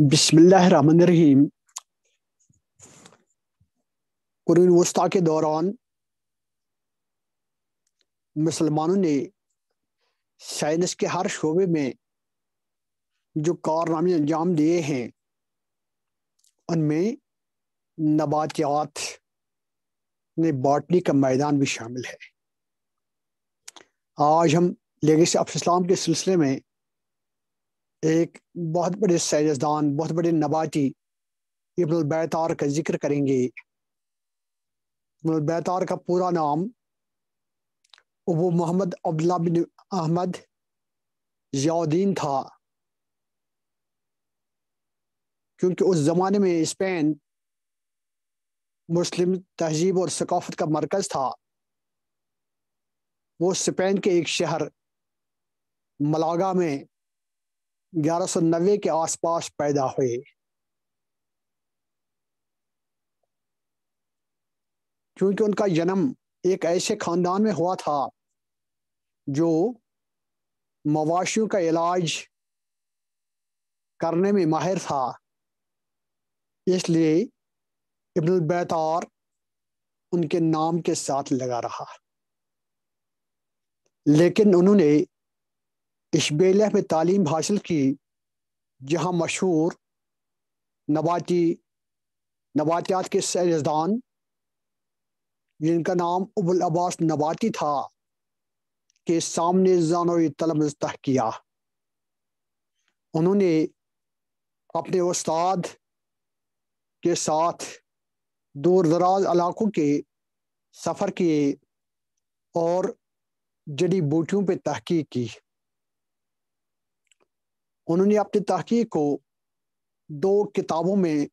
बिस्मिल्लाहिर्रहमानिर्रहीम कुरान वस्ता के दौरान मुसलमानों ने साइंस के हर शोबे में जो कारनामे अंजाम दिए हैं उनमें नबातियात ने बॉटनी का मैदान भी शामिल है आज हम लेगेसी इस्लाम के सिलसिले में एक बहुत बड़े साइंसदान बहुत बड़े नबाती इबन बैतार का जिक्र करेंगे इबन बैतार का पूरा नाम वो मोहम्मद अब्दुल्ला बिन अहमद याउद्दीन था क्योंकि उस ज़माने में स्पेन मुस्लिम तहजीब और सकाफत का मरकज़ था वो स्पेन के एक शहर मलागा में 1190 के आसपास पैदा हुए क्योंकि उनका जन्म एक ऐसे खानदान में हुआ था जो मवाशियों का इलाज करने में माहिर था इसलिए इब्न बैतार उनके नाम के साथ लगा रहा लेकिन उन्होंने इशबेलिया में तालीम हासिल की जहाँ मशहूर नबाती नबातियात के सैजदान जिनका नाम अबुल अब्बास नबाती था के सामने जानवी तलम किया उन्होंने अपने उस्ताद के साथ दूर दराज इलाकों के सफ़र किए और जड़ी बूटियों पर तहकीक की उन्होंने अपनी तहकीक को दो किताबों में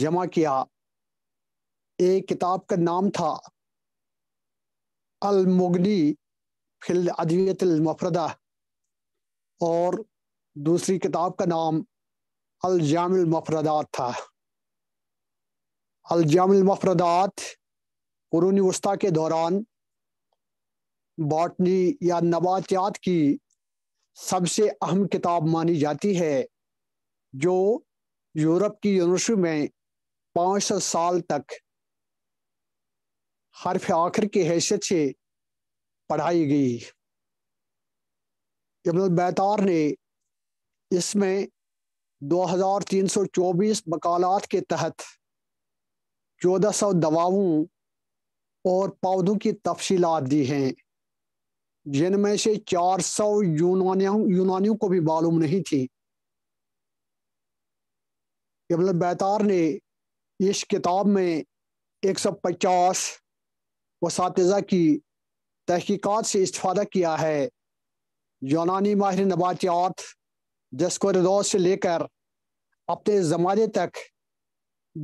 जमा किया एक किताब का नाम था अलमुगनी फिल अदवियत मफरदा और दूसरी किताब का नाम अलजामिल मफरदात था अलजामिल मफरदात कुरून वस्ती के दौरान बॉटनी या नबातियात की सबसे अहम किताब मानी जाती है जो यूरोप की यूनिवर्सिटी में 500 साल तक हरफ आखिर की हैसियत से पढ़ाई गई इब्न बैतार ने इसमें 2324 मकालात के तहत 1400 दवाओं और पौधों की तफसीलात दी हैं जिनमें से 400 सौ यूनानियों यूनानियों को भी मालूम नहीं थी इबन बैतार ने इस किताब में 150 वसातजा की तहकीक़ात से इस्ता किया है यूनानी माहिर नबातियात जस्कोरदौस से लेकर अपने ज़माने तक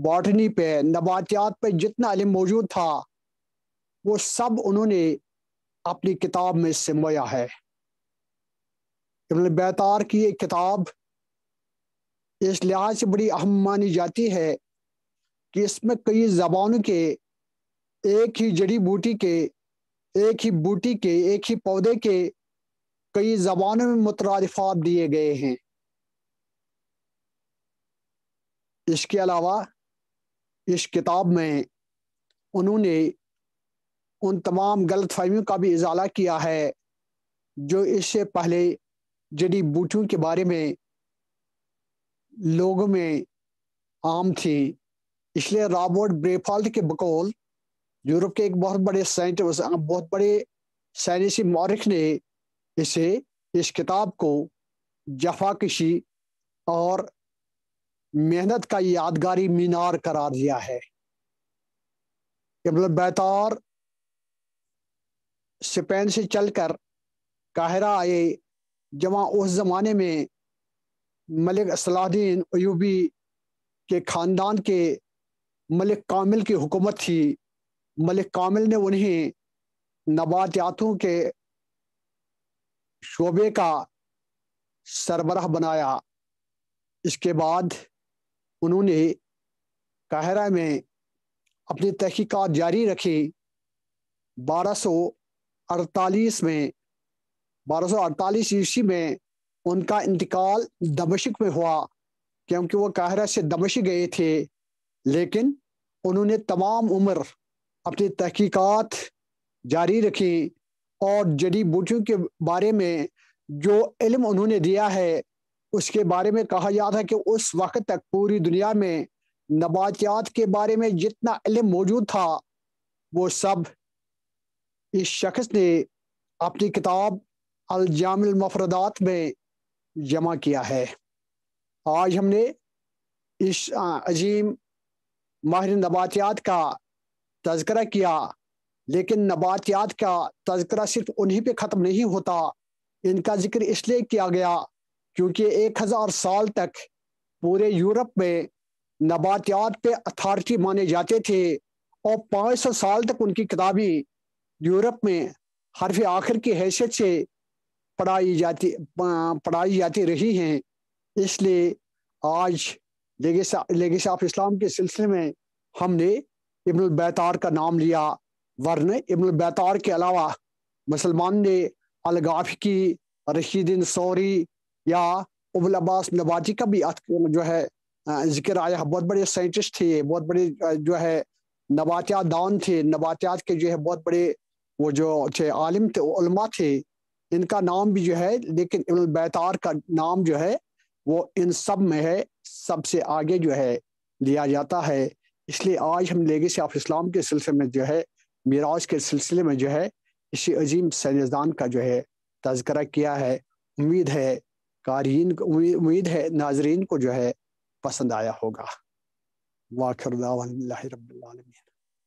बॉटनी पे नबातियात पे जितना इलम मौजूद था वो सब उन्होंने अपनी किताब में सिमोया है इबन बैतार की ये किताब इस लिहाज से बड़ी अहम मानी जाती है कि इसमें कई जबानों के एक ही जड़ी बूटी के एक ही बूटी के एक ही पौधे के कई जबानों में मुतरफात दिए गए हैं इसके अलावा इस किताब में उन्होंने उन तमाम गलत फहमियों का भी इजाला किया है जो इससे पहले जड़ी बूटियों के बारे में लोगों में आम थी इसलिए रॉबर्ट ब्रेफॉल्ट के बकौल यूरोप के एक बहुत बड़े साइंटिस्ट बहुत बड़े साइंसी मौरख ने इसे इस किताब को जफाकशी और मेहनत का यादगारी मीनार करार दिया है बैतार स्पेन से चलकर काहिरा आए जहाँ उस ज़माने में मलिक सलाहद्दीन अयूबी के ख़ानदान के मलिक कामिल की हुकूमत थी मलिक कामिल ने उन्हें नबातियातों के शोबे का सरबराह बनाया इसके बाद उन्होंने काहरा में अपनी तहकीक़ात जारी रखी बारह सौ अड़तालीस में बारह सौ अड़तालीस ईस्वी में उनका इंतकाल दमशिक में हुआ क्योंकि वो काहरा से दमशिक गए थे लेकिन उन्होंने तमाम उम्र अपनी तहकीकात जारी रखी और जड़ी बूटियों के बारे में जो इल्म उन्होंने दिया है उसके बारे में कहा जाता है कि उस वक्त तक पूरी दुनिया में नबातियात के बारे में जितना इल्म मौजूद था वो सब इस शख्स ने अपनी किताब अलजामिल मफरदात में जमा किया है आज हमने इस अजीम माहिर नबातियात का तस्करा किया लेकिन नबातियात का तस्करा सिर्फ उन्हीं पे ख़त्म नहीं होता इनका जिक्र इसलिए किया गया क्योंकि एक हज़ार साल तक पूरे यूरोप में नबातियात पे अथॉरिटी माने जाते थे और पाँच सौ साल तक उनकी किताबी यूरोप में हरफ आखिर की हैसियत से पढ़ाई जाती पढ़ाई जाती रही हैं इसलिए आज लेगेस ऑफ इस्लाम के सिलसिले में हमने इब्न बैतार का नाम लिया वरन इब्न बैतार के अलावा मुसलमान ने अलगाफी की रशीदिन सौरी या उबल अब्बास नबाती का भी जो है जिक्र आया बहुत बड़े साइंटिस्ट थे बहुत बड़े जो है नबातियात दान थे नबातियात के जो है बहुत बड़े वो जो थे आलिम थे उलमा थे इनका नाम भी जो है लेकिन इबन बैतार का नाम जो है वो इन सब में है सबसे आगे जो है लिया जाता है इसलिए आज हम लेगेसी ऑफ इस्लाम के सिलसिले में जो है मिराज के सिलसिले में जो है इसी अजीम साइंसदान का जो है तस्करा किया है उम्मीद है कारीन उम्मीद है नाजरीन को जो है पसंद आया होगा वाखिर रबालमीन